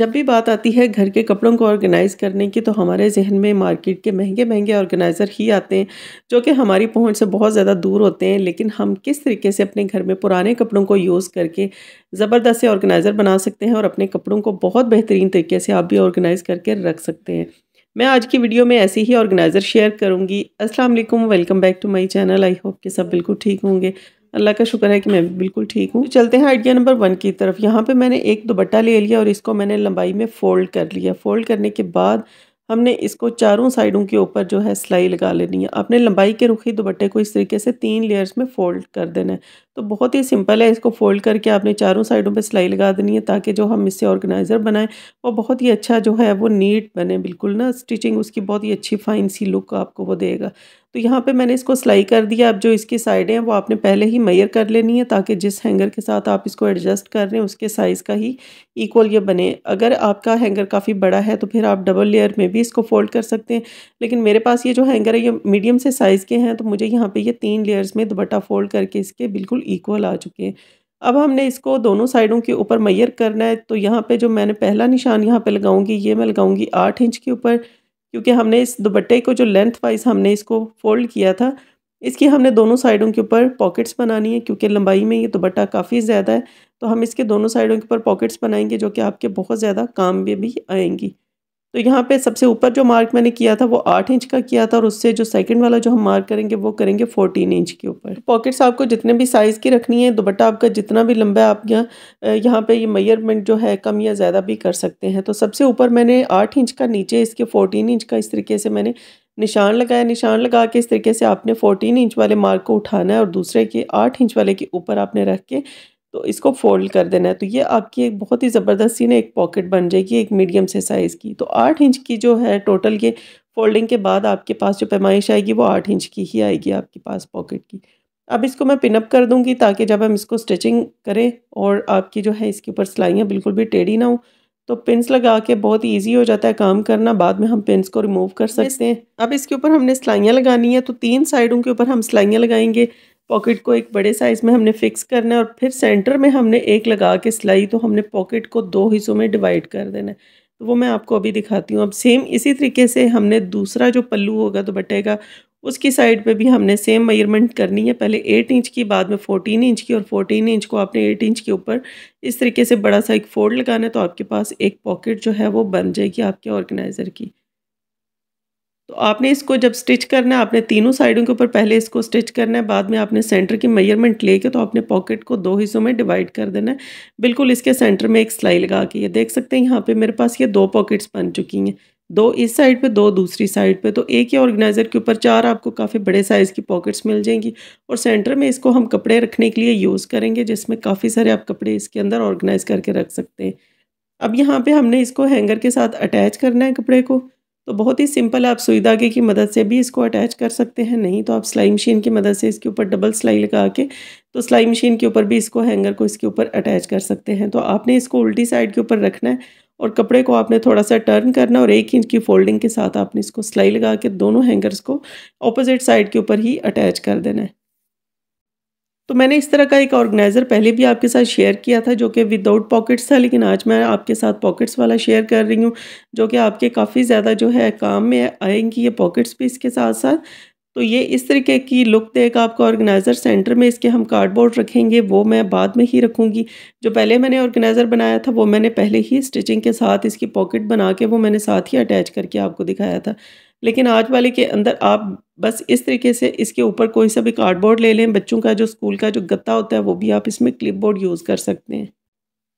जब भी बात आती है घर के कपड़ों को ऑर्गेनाइज़ करने की तो हमारे जहन में मार्केट के महंगे महंगे ऑर्गेनाइज़र ही आते हैं जो कि हमारी पहुंच से बहुत ज़्यादा दूर होते हैं लेकिन हम किस तरीके से अपने घर में पुराने कपड़ों को यूज़ करके ज़बरदस्त ऑर्गेनाइज़र बना सकते हैं और अपने कपड़ों को बहुत बेहतरीन तरीके से आप भी ऑर्गेनाइज़ करके रख सकते हैं मैं आज की वीडियो में ऐसे ही ऑर्गेनाइज़र शेयर करूँगी असलम welcome back to my channel I hope के सब बिल्कुल ठीक होंगे अल्लाह का शुक्र है कि मैं बिल्कुल ठीक हूँ तो चलते हैं आइडिया नंबर वन की तरफ यहाँ पे मैंने एक दुपट्टा ले लिया और इसको मैंने लंबाई में फ़ोल्ड कर लिया फ़ोल्ड करने के बाद हमने इसको चारों साइडों के ऊपर जो है सिलाई लगा लेनी है आपने लंबाई के रुखी दुपट्टे को इस तरीके से तीन लेयर्स में फ़ोल्ड कर देना है तो बहुत ही सिंपल है इसको फ़ोल्ड करके आपने चारों साइडों पे सिलाई लगा देनी है ताकि जो हम इससे ऑर्गेनाइज़र बनाएं वो बहुत ही अच्छा जो है वो नीट बने बिल्कुल ना स्टिचिंग उसकी बहुत ही अच्छी फ़ाइन सी लुक आपको वो देगा तो यहाँ पे मैंने इसको सिलाई कर दिया अब जो इसकी साइडें हैं वो आपने पहले ही मैयर कर लेनी है ताकि जिस हैंगर के साथ आप इसको एडजस्ट कर रहे हैं उसके साइज़ का ही इक्वल ये बने अगर आपका हैंगर काफ़ी बड़ा है तो फिर आप डबल लेयर में भी इसको फोल्ड कर सकते हैं लेकिन मेरे पास ये जो हैंगर है ये मीडियम से साइज़ के हैं तो मुझे यहाँ पर ये तीन लेयर्स में दुपट्टा फोल्ड करके इसके बिल्कुल इक्वल आ चुके हैं अब हमने इसको दोनों साइडों के ऊपर मैयर करना है तो यहाँ पर जो मैंने पहला निशान यहाँ पर लगाऊँगी ये मैं लगाऊँगी आठ इंच के ऊपर क्योंकि हमने इस दुपट्टे को जो लेंथ वाइज हमने इसको फोल्ड किया था इसकी हमने दोनों साइडों के ऊपर पॉकेट्स बनानी है क्योंकि लंबाई में ये दुपट्टा काफ़ी ज़्यादा है तो हम इसके दोनों साइडों के ऊपर पॉकेट्स बनाएंगे जो कि आपके बहुत ज़्यादा काम में भी आएंगी तो यहाँ पे सबसे ऊपर जो मार्क मैंने किया था वो आठ इंच का किया था और उससे जो सेकंड वाला जो हम मार्क करेंगे वो करेंगे फोर्टीन इंच के ऊपर पॉकेट्स तो आपको जितने भी साइज़ की रखनी है दुपट्टा आपका जितना भी लंबा है आप यहाँ यहाँ पे ये मेयरमेंट जो है कम या ज़्यादा भी कर सकते हैं तो सबसे ऊपर मैंने आठ इंच का नीचे इसके फोर्टीन इंच का इस तरीके से मैंने निशान लगाया निशान लगा के इस तरीके से आपने फोर्टीन इंच वाले मार्क को उठाना है और दूसरे के आठ इंच वाले के ऊपर आपने रख के तो इसको फोल्ड कर देना है तो ये आपकी एक बहुत ही ज़बरदस्त सी ना एक पॉकेट बन जाएगी एक मीडियम से साइज़ की तो आठ इंच की जो है टोटल ये फोल्डिंग के बाद आपके पास जो पैमाइश आएगी वो आठ इंच की ही आएगी आपके पास पॉकेट की अब इसको मैं पिनअप कर दूंगी ताकि जब हम इसको स्टिचिंग करें और आपकी जो है इसके ऊपर सिलाइयाँ बिल्कुल भी टेढ़ी ना हो तो पिंस लगा के बहुत इजी हो जाता है काम करना बाद में हम पिंस को रिमूव कर सकते हैं अब इसके ऊपर हमने सिलाइयाँ लगानी है तो तीन साइडों के ऊपर हम सिलाइयाँ लगाएंगे पॉकेट को एक बड़े साइज़ में हमने फ़िक्स करना है और फिर सेंटर में हमने एक लगा के सिलाई तो हमने पॉकेट को दो हिस्सों में डिवाइड कर देना है तो वो मैं आपको अभी दिखाती हूँ अब सेम इसी तरीके से हमने दूसरा जो पल्लू होगा तो बटेगा उसकी साइड पे भी हमने सेम मेयरमेंट करनी है पहले एट इंच की बाद में फोर्टीन इंच की और फोर्टीन इंच को आपने एट इंच के ऊपर इस तरीके से बड़ा सा एक फोल्ड लगाना है तो आपके पास एक पॉकेट जो है वो बन जाएगी आपके ऑर्गेनाइज़र की तो आपने इसको जब स्टिच करना है आपने तीनों साइडों के ऊपर पहले इसको स्टिच करना है बाद में आपने सेंटर की मेजरमेंट लेके तो आपने पॉकेट को दो हिस्सों में डिवाइड कर देना है बिल्कुल इसके सेंटर में एक सिलाई लगा के ये देख सकते हैं यहाँ पे मेरे पास ये दो पॉकेट्स बन चुकी हैं दो इस साइड पे दो दूसरी साइड पे तो एक ही ऑर्गेनाइज़र के ऊपर चार आपको काफ़ी बड़े साइज़ की पॉकेट्स मिल जाएंगी और सेंटर में इसको हम कपड़े रखने के लिए यूज़ करेंगे जिसमें काफ़ी सारे आप कपड़े इसके अंदर ऑर्गेनाइज़ करके रख सकते हैं अब यहाँ पे हमने इसको हैंगर के साथ अटैच करना है कपड़े को तो बहुत ही सिंपल आप सुई धागे की मदद से भी इसको अटैच कर सकते हैं नहीं तो आप सिलाई मशीन की मदद से इसके ऊपर डबल सिलाई लगा के तो सिलाई मशीन के ऊपर भी इसको हैंगर को इसके ऊपर अटैच कर सकते हैं तो आपने इसको उल्टी साइड के ऊपर रखना है और कपड़े को आपने थोड़ा सा टर्न करना और एक इंच की फोल्डिंग के साथ आपने इसको सिलाई लगा के दोनों हैंगर्स को अपोजिट साइड के ऊपर ही अटैच कर देना है तो मैंने इस तरह का एक ऑर्गेनाइज़र पहले भी आपके साथ शेयर किया था जो कि विदाउट पॉकेट्स था लेकिन आज मैं आपके साथ पॉकेट्स वाला शेयर कर रही हूँ जो कि आपके काफ़ी ज़्यादा जो है काम में आएंगी ये पॉकेट्स भी इसके साथ साथ तो ये इस तरीके की लुक देगा आपका ऑर्गेनाइज़र सेंटर में इसके हम कार्डबोर्ड रखेंगे वो मैं बाद में ही रखूँगी जो पहले मैंने ऑर्गेनाइज़र बनाया था वो मैंने पहले ही स्टिचिंग के साथ इसकी पॉकेट बना के वो मैंने साथ ही अटैच करके आपको दिखाया था लेकिन आज वाले के अंदर आप बस इस तरीके से इसके ऊपर कोई सा भी कार्डबोर्ड ले लें बच्चों का जो स्कूल का जो गत्ता होता है वो भी आप इसमें क्लिपबोर्ड यूज़ कर सकते हैं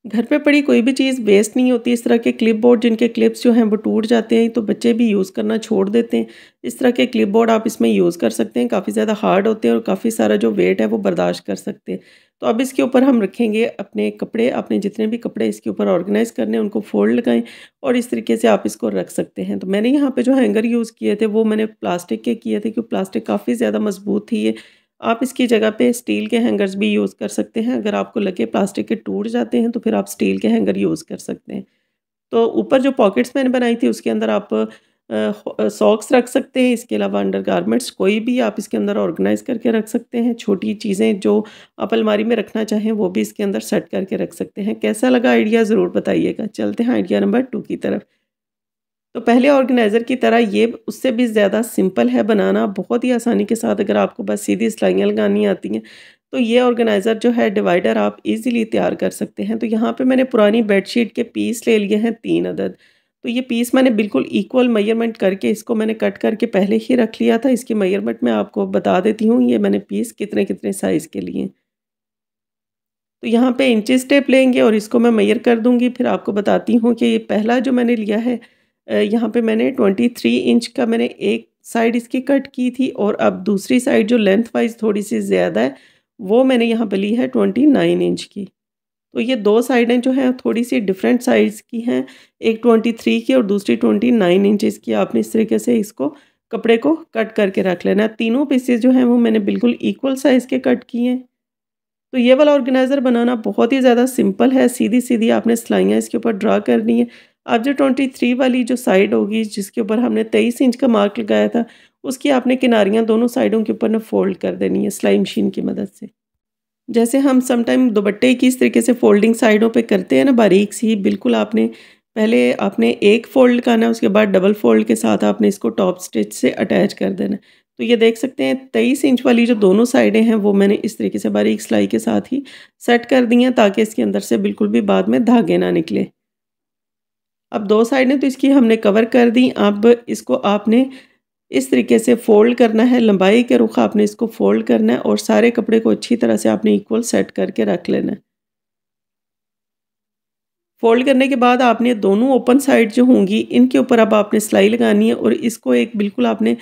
घर पे पड़ी कोई भी चीज़ वेस्ट नहीं होती इस तरह के क्लिप बोर्ड जिनके क्लिप्स जो हैं वो टूट जाते हैं तो बच्चे भी यूज़ करना छोड़ देते हैं इस तरह के क्लिप बोर्ड आप इसमें यूज़ कर सकते हैं काफ़ी ज़्यादा हार्ड होते हैं और काफ़ी सारा जो वेट है वो बर्दाश्त कर सकते हैं तो अब इसके ऊपर हम रखेंगे अपने कपड़े अपने जितने भी कपड़े इसके ऊपर ऑर्गेनाइज़ करने उनको फोल्ड लगाएं और इस तरीके से आप इसको रख सकते हैं तो मैंने यहाँ पे जो हैंगर यूज़ किए थे वो मैंने प्लास्टिक के किए थे क्योंकि प्लास्टिक काफ़ी ज़्यादा मजबूत थी ये आप इसकी जगह पे स्टील के हैंगर्स भी यूज़ कर सकते हैं अगर आपको लगे प्लास्टिक के टूट जाते हैं तो फिर आप स्टील के हैंगर यूज़ कर सकते हैं तो ऊपर जो पॉकेट्स मैंने बनाई थी उसके अंदर आप सॉक्स रख सकते हैं इसके अलावा अंडर गारमेंट्स कोई भी आप इसके अंदर ऑर्गेनाइज़ करके रख सकते हैं छोटी चीज़ें जो आप अलमारी में रखना चाहें वो भी इसके अंदर सेट करके रख सकते हैं कैसा लगा आइडिया ज़रूर बताइएगा चलते हैं आइडिया नंबर टू की तरफ तो पहले ऑर्गेनाइज़र की तरह ये उससे भी ज़्यादा सिंपल है बनाना बहुत ही आसानी के साथ अगर आपको बस सीधी सिलाइयाँ लगानी आती हैं तो ये ऑर्गेनाइज़र जो है डिवाइडर आप इजीली तैयार कर सकते हैं तो यहाँ पे मैंने पुरानी बेडशीट के पीस ले लिए हैं तीन अदद तो ये पीस मैंने बिल्कुल इक्वल मेजरमेंट करके इसको मैंने कट करके पहले ही रख लिया था इसकी मेजरमेंट मैं आपको बता देती हूँ ये मैंने पीस कितने कितने साइज़ के लिए तो यहाँ पर इंचज टेप लेंगे और इसको मैं मैयर कर दूँगी फिर आपको बताती हूँ कि ये पहला जो मैंने लिया है यहाँ पे मैंने 23 इंच का मैंने एक साइड इसकी कट की थी और अब दूसरी साइड जो लेंथ वाइज थोड़ी सी ज़्यादा है वो मैंने यहाँ पे ली है 29 इंच की तो ये दो साइडें जो हैं थोड़ी सी डिफरेंट साइज़ की हैं एक 23 की और दूसरी 29 इंचज़ की आपने इस तरीके से इसको कपड़े को कट करके रख लेना तीनों पीसेज जो हैं वो मैंने बिल्कुल इक्वल साइज़ के कट किए हैं तो ये वाला ऑर्गेनाइज़र बनाना बहुत ही ज़्यादा सिंपल है सीधी सीधी आपने सिलाइयाँ इसके ऊपर ड्रा करनी है अब जो ट्वेंटी थ्री वाली जो साइड होगी जिसके ऊपर हमने तेईस इंच का मार्क लगाया था उसकी आपने किनारियाँ दोनों साइडों के ऊपर ना फोल्ड कर देनी है सिलाई मशीन की मदद से जैसे हम समटाइम दुपट्टे की इस तरीके से फोल्डिंग साइडों पे करते हैं ना बारीक सी बिल्कुल आपने पहले आपने एक फोल्ड करना है उसके बाद डबल फोल्ड के साथ आपने इसको टॉप स्टिच से अटैच कर देना तो ये देख सकते हैं तेईस इंच वाली जो दोनों साइडें हैं वो मैंने इस तरीके से बारीक सिलाई के साथ ही सेट कर दी हैं ताकि इसके अंदर से बिल्कुल भी बाद में धागे ना निकले अब दो साइडें तो इसकी हमने कवर कर दी अब इसको आपने इस तरीके से फ़ोल्ड करना है लंबाई के रुख आपने इसको फ़ोल्ड करना है और सारे कपड़े को अच्छी तरह से आपने इक्वल सेट करके रख लेना है फ़ोल्ड करने के बाद आपने दोनों ओपन साइड जो होंगी इनके ऊपर अब आपने सिलाई लगानी है और इसको एक बिल्कुल आपने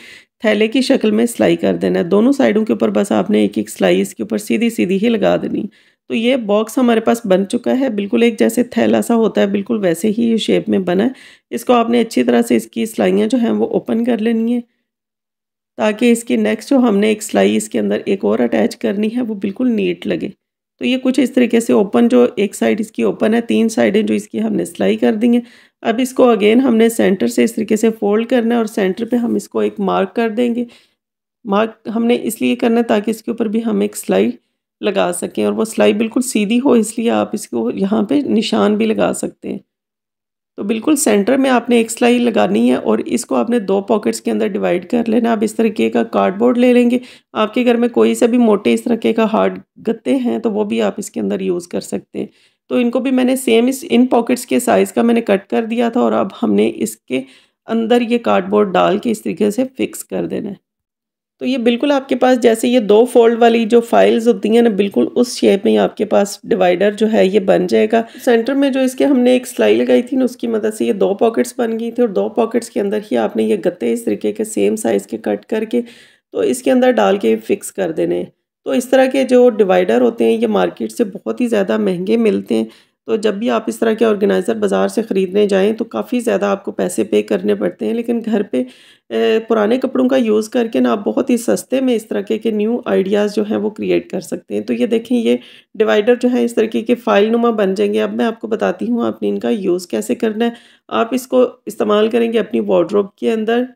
थैले की शक्ल में सिलाई कर देना है दोनों साइडों के ऊपर बस आपने एक एक सिलाई इसके ऊपर सीधी सीधी ही लगा देनी तो ये बॉक्स हमारे पास बन चुका है बिल्कुल एक जैसे थैला सा होता है बिल्कुल वैसे ही ये शेप में बना है इसको आपने अच्छी तरह से इसकी सिलाइयाँ जो हैं वो ओपन कर लेनी है ताकि इसकी नेक्स्ट जो हमने एक सिलाई इसके अंदर एक और अटैच करनी है वो बिल्कुल नीट लगे तो ये कुछ इस तरीके से ओपन जो एक साइड इसकी ओपन है तीन साइडें जो इसकी हमने सिलाई कर दी हैं अब इसको अगेन हमने सेंटर से इस तरीके से फोल्ड करना है और सेंटर पे हम इसको एक मार्क कर देंगे मार्क हमने इसलिए करना है ताकि इसके ऊपर भी हम एक सिलाई लगा सकें और वो सिलाई बिल्कुल सीधी हो इसलिए आप इसको यहाँ पे निशान भी लगा सकते हैं तो बिल्कुल सेंटर में आपने एक सिलाई लगानी है और इसको आपने दो पॉकेट्स के अंदर डिवाइड कर लेना आप इस तरीके का कार्डबोर्ड ले लेंगे आपके घर में कोई से भी मोटे इस तरीके का हार्ड गत्ते हैं तो वो भी आप इसके अंदर यूज़ कर सकते हैं तो इनको भी मैंने सेम इस इन पॉकेट्स के साइज़ का मैंने कट कर दिया था और अब हमने इसके अंदर ये कार्डबोर्ड डाल के इस तरीके से फ़िक्स कर देना है तो ये बिल्कुल आपके पास जैसे ये दो फोल्ड वाली जो फाइल्स होती हैं ना बिल्कुल उस शेप में आपके पास डिवाइडर जो है ये बन जाएगा सेंटर में जो इसके हमने एक सिलाई लगाई थी ना उसकी मदद से ये दो पॉकेट्स बन गई थी और दो पॉकेट्स के अंदर ही आपने ये गत्ते इस तरीके के सेम साइज़ के कट करके तो इसके अंदर डाल के फिक्स कर देने तो इस तरह के जो डिवाइडर होते हैं ये मार्केट से बहुत ही ज़्यादा महंगे मिलते हैं तो जब भी आप इस तरह के ऑर्गेनाइज़र बाज़ार से ख़रीदने जाएँ तो काफ़ी ज़्यादा आपको पैसे पे करने पड़ते हैं लेकिन घर पे पुराने कपड़ों का यूज़ करके ना आप बहुत ही सस्ते में इस तरह के न्यू आइडियाज़ जो हैं वो क्रिएट कर सकते हैं तो ये देखें ये डिवाइडर जो है इस तरीके के फ़ाइल नुमा बन जाएंगे अब मैं आपको बताती हूँ आपने इनका यूज़ कैसे करना है आप इसको इस्तेमाल करेंगे अपनी वार्ड्रोब के अंदर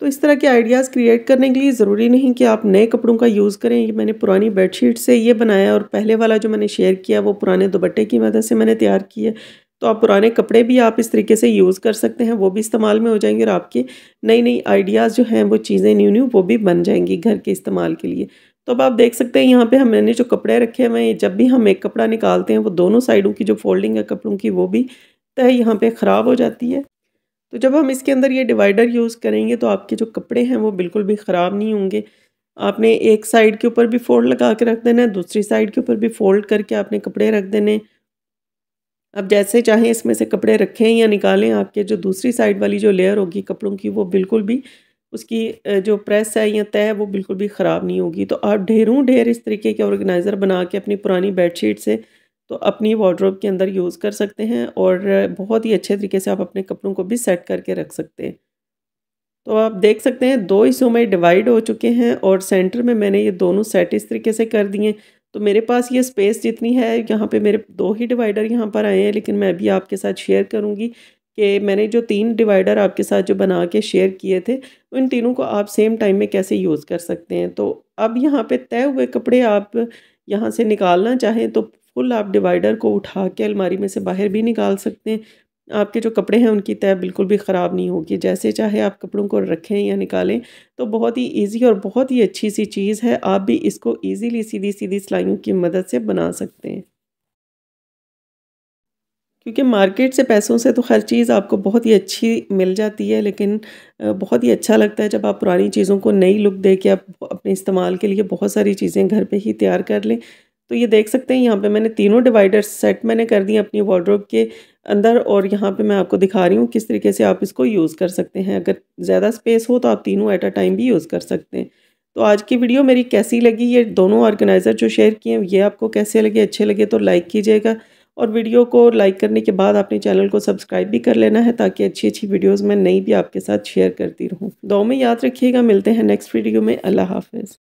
तो इस तरह के आइडियाज़ क्रिएट करने के लिए ज़रूरी नहीं कि आप नए कपड़ों का यूज़ करें ये मैंने पुरानी बेडशीट से ये बनाया और पहले वाला जो मैंने शेयर किया वो पुराने दुपट्टे की मदद से मैंने तैयार किया तो आप पुराने कपड़े भी आप इस तरीके से यूज़ कर सकते हैं वो भी इस्तेमाल में हो जाएंगे और आपके नई नई आइडियाज़ जो हैं वो चीज़ें न्यू न्यू वो भी बन जाएंगी घर के इस्तेमाल के लिए तो अब आप देख सकते हैं यहाँ पे हमने जो कपड़े रखे हुए हैं जब भी हम एक कपड़ा निकालते हैं वो दोनों साइडों की जो फोल्डिंग है कपड़ों की वो भी तय यहाँ पर ख़राब हो जाती है तो जब हम इसके अंदर ये डिवाइडर यूज़ करेंगे तो आपके जो कपड़े हैं वो बिल्कुल भी ख़राब नहीं होंगे आपने एक साइड के ऊपर भी फोल्ड लगा के रख देना है दूसरी साइड के ऊपर भी फोल्ड करके आपने कपड़े रख देने अब जैसे चाहें इसमें से कपड़े रखें या निकालें आपके जो दूसरी साइड वाली जो लेयर होगी कपड़ों की वो बिल्कुल भी उसकी जो प्रेस है या तय है वो बिल्कुल भी ख़राब नहीं होगी तो आप ढेरों ढेर इस तरीके के ऑर्गेनाइज़र बना के अपनी पुरानी बेडशीट से तो अपनी वार्ड्रोब के अंदर यूज़ कर सकते हैं और बहुत ही अच्छे तरीके से आप अपने कपड़ों को भी सेट करके रख सकते हैं तो आप देख सकते हैं दो हिस्सों में डिवाइड हो चुके हैं और सेंटर में मैंने ये दोनों सेट इस तरीके से कर दिए तो मेरे पास ये स्पेस जितनी है यहाँ पे मेरे दो ही डिवाइडर यहाँ पर आए हैं लेकिन मैं अभी आपके साथ शेयर करूँगी कि मैंने जो तीन डिवाइडर आपके साथ जो बना के शेयर किए थे उन तीनों को आप सेम टाइम में कैसे यूज़ कर सकते हैं तो अब यहाँ पर तय हुए कपड़े आप यहाँ से निकालना चाहें तो फुल आप डिवाइडर को उठा के अलमारी में से बाहर भी निकाल सकते हैं आपके जो कपड़े हैं उनकी तय बिल्कुल भी ख़राब नहीं होगी जैसे चाहे आप कपड़ों को रखें या निकालें तो बहुत ही इजी और बहुत ही अच्छी सी चीज़ है आप भी इसको इजीली सीधी सीधी सिलाइयों की मदद से बना सकते हैं क्योंकि मार्केट से पैसों से तो हर चीज़ आपको बहुत ही अच्छी मिल जाती है लेकिन बहुत ही अच्छा लगता है जब आप पुरानी चीज़ों को नई लुक दे के आप अपने इस्तेमाल के लिए बहुत सारी चीज़ें घर पर ही तैयार कर लें तो ये देख सकते हैं यहाँ पे मैंने तीनों डिवाइडर सेट मैंने कर दिए अपनी वार्ड्रोब के अंदर और यहाँ पे मैं आपको दिखा रही हूँ किस तरीके से आप इसको यूज़ कर सकते हैं अगर ज़्यादा स्पेस हो तो आप तीनों एट अ टाइम भी यूज़ कर सकते हैं तो आज की वीडियो मेरी कैसी लगी ये दोनों ऑर्गेनाइज़र जो शेयर किए हैं ये आपको कैसे लगे अच्छे लगे तो लाइक कीजिएगा और वीडियो को लाइक करने के बाद अपने चैनल को सब्सक्राइब भी कर लेना है ताकि अच्छी अच्छी वीडियोज़ मैं नई भी आपके साथ शेयर करती रहूँ दो में याद रखिएगा मिलते हैं नेक्स्ट वीडियो में अल्लाह हाफिज़